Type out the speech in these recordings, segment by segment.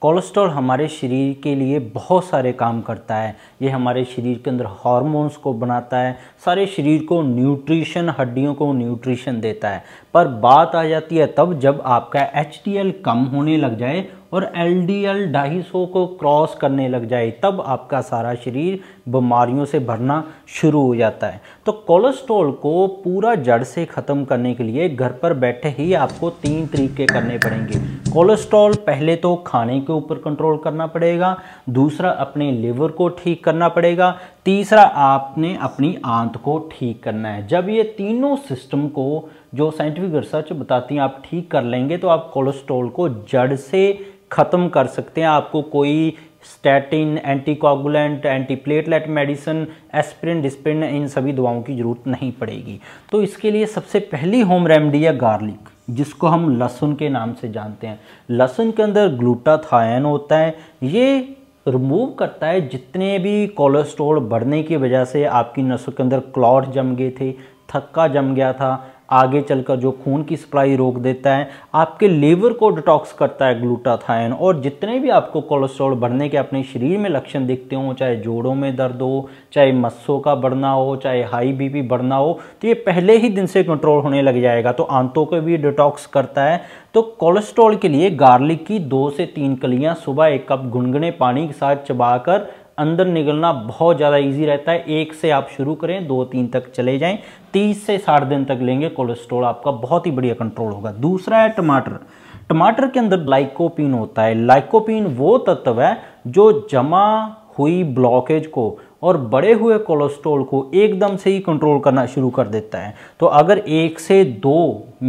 cholesterol हमारे शरीर के लिए बहुत सारे काम करता है ये हमारे शरीर के अंदर हार्मोन्स को बनाता है सारे शरीर को न्यूट्रिशन हड्डियों को न्यूट्रिशन देता है पर बात आ जाती है तब जब आपका एच कम होने लग जाए और एल डी एल ढाई सौ को क्रॉस करने लग जाए तब आपका सारा शरीर बीमारियों से भरना शुरू हो जाता है तो कोलेस्ट्रॉल को पूरा जड़ से ख़त्म करने के लिए घर पर बैठे ही आपको तीन तरीके करने पड़ेंगे कोलेस्ट्रॉल पहले तो खाने के ऊपर कंट्रोल करना पड़ेगा दूसरा अपने लिवर को ठीक करना पड़ेगा तीसरा आपने अपनी आंत को ठीक करना है जब ये तीनों सिस्टम को जो साइंटिफिक रिसर्च बताती हैं आप ठीक कर लेंगे तो आप कोलेस्ट्रोल को जड़ से ख़त्म कर सकते हैं आपको कोई statin anticoagulant antiplatelet medicine aspirin Disprin इन सभी दवाओं की ज़रूरत नहीं पड़ेगी तो इसके लिए सबसे पहली होम रेमडी है गार्लिक जिसको हम लहसुन के नाम से जानते हैं लहसुन के अंदर ग्लूटाथायन होता है ये रिमूव करता है जितने भी कोलेस्ट्रोल बढ़ने की वजह से आपकी नसों के अंदर क्लॉट जम गए थे थक्का जम गया था आगे चलकर जो खून की सप्लाई रोक देता है आपके लीवर को डिटॉक्स करता है ग्लूटाथायन और जितने भी आपको कोलेस्ट्रॉल बढ़ने के अपने शरीर में लक्षण दिखते हों चाहे जोड़ों में दर्द हो चाहे मस्सों का बढ़ना हो चाहे हाई बीपी बढ़ना हो तो ये पहले ही दिन से कंट्रोल होने लग जाएगा तो आंतों को भी डिटॉक्स करता है तो कोलेस्ट्रॉल के लिए गार्लिक की दो से तीन कलियाँ सुबह एक कप गुनगुने पानी के साथ चबा अंदर निकलना बहुत ज़्यादा इजी रहता है एक से आप शुरू करें दो तीन तक चले जाएं तीस से साठ दिन तक लेंगे कोलेस्ट्रॉल आपका बहुत ही बढ़िया कंट्रोल होगा दूसरा है टमाटर टमाटर के अंदर लाइकोपिन होता है लाइकोपिन वो तत्व है जो जमा हुई ब्लॉकेज को और बड़े हुए कोलेस्ट्रॉल को एकदम से ही कंट्रोल करना शुरू कर देता है तो अगर एक से दो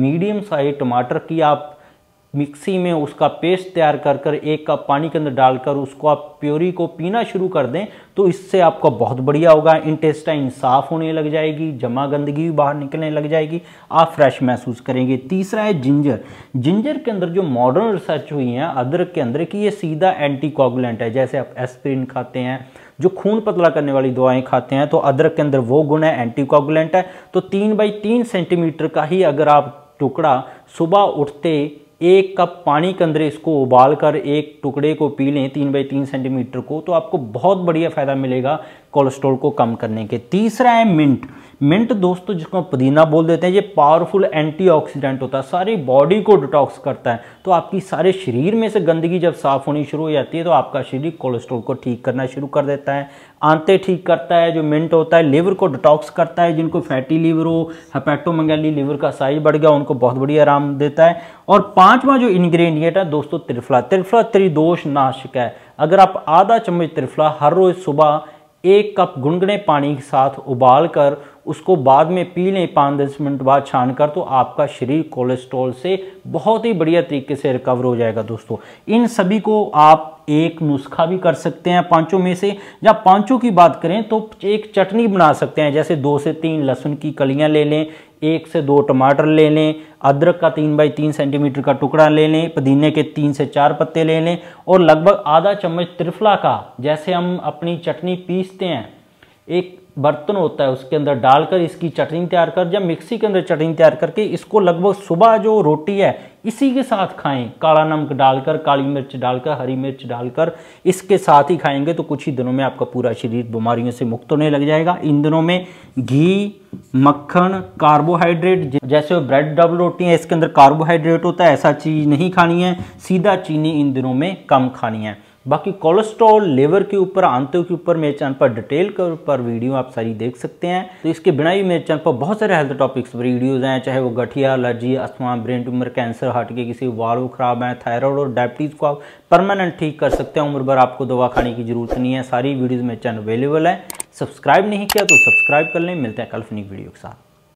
मीडियम साइज टमाटर की आप मिक्सी में उसका पेस्ट तैयार कर कर एक कप पानी के अंदर डालकर उसको आप प्योरी को पीना शुरू कर दें तो इससे आपका बहुत बढ़िया होगा इंटेस्टाइन साफ होने लग जाएगी जमा गंदगी भी बाहर निकलने लग जाएगी आप फ्रेश महसूस करेंगे तीसरा है जिंजर जिंजर के अंदर जो मॉडर्न रिसर्च हुई है अदरक के अंदर कि ये सीधा एंटीकॉगुलेंट है जैसे आप एस्प्रिन खाते हैं जो खून पतला करने वाली दवाएं खाते हैं तो अदरक के अंदर वो गुण है एंटीकॉगुलेंट है तो तीन बाई तीन सेंटीमीटर का ही अगर आप टुकड़ा सुबह उठते एक कप पानी के अंदर इसको उबाल कर एक टुकड़े को पी लें तीन बाई तीन सेंटीमीटर को तो आपको बहुत बढ़िया फ़ायदा मिलेगा कोलेस्ट्रॉल को कम करने के तीसरा है मिंट मिंट दोस्तों जिसको हम पुदीना बोल देते हैं ये पावरफुल एंटीऑक्सीडेंट होता है सारी बॉडी को डिटॉक्स करता है तो आपकी सारे शरीर में से गंदगी जब साफ होनी शुरू हो जाती है तो आपका शरीर कोलेस्ट्रॉल को ठीक करना शुरू कर देता है आंते ठीक करता है जो मिंट होता है लीवर को डिटॉक्स करता है जिनको फैटी लीवर हो हेपेटोमंगली लीवर का साइज बढ़ गया उनको बहुत बढ़िया आराम देता है और पाँचवा जो इंग्रेडिएंट है दोस्तों त्रिफला त्रिफला त्रिदोष नाशक है अगर आप आधा चम्मच त्रिफला हर रोज सुबह एक कप गुनगुने पानी के साथ उबाल कर उसको बाद में पी लें पाँच दस मिनट बाद छान कर तो आपका शरीर कोलेस्ट्रॉल से बहुत ही बढ़िया तरीके से रिकवर हो जाएगा दोस्तों इन सभी को आप एक नुस्खा भी कर सकते हैं पांचों में से जब पांचों की बात करें तो एक चटनी बना सकते हैं जैसे दो से तीन लहसुन की कलियां ले लें एक से दो टमाटर ले लें अदरक का तीन बाई तीन सेंटीमीटर का टुकड़ा ले लें पुदीने के तीन से चार पत्ते ले लें और लगभग आधा चम्मच त्रिफला का जैसे हम अपनी चटनी पीसते हैं एक बर्तन होता है उसके अंदर डालकर इसकी चटनी तैयार कर या मिक्सी के अंदर चटनी तैयार करके इसको लगभग सुबह जो रोटी है इसी के साथ खाएं काला नमक डालकर काली मिर्च डालकर हरी मिर्च डालकर इसके साथ ही खाएंगे तो कुछ ही दिनों में आपका पूरा शरीर बीमारियों से मुक्त होने लग जाएगा इन दिनों में घी मक्खन कार्बोहाइड्रेट जैसे ब्रेड डबल रोटी है इसके अंदर कार्बोहाइड्रेट होता है ऐसा चीज़ नहीं खानी है सीधा चीनी इन दिनों में कम खानी है बाकी कोलेस्ट्रॉल लेवर के ऊपर आंतों के ऊपर मेरे चैनल पर डिटेल के ऊपर वीडियो आप सारी देख सकते हैं तो इसके बिना भी मेरे चैनल पर बहुत सारे हेल्थ टॉपिक्स वीडियोज़ हैं चाहे वो गठिया allergy asthma brain tumour cancer heart के किसी वाल्व खराब हैं थायराइड और डायबिटीज़ को आप परमानेंट ठीक कर सकते हैं उम्र भर आपको दवा खाने की जरूरत नहीं है सारी वीडियोज़ मेरे चैनल अवेलेबल है सब्सक्राइब नहीं किया तो सब्सक्राइब कर लें मिलते हैं कल्फनी वीडियो के साथ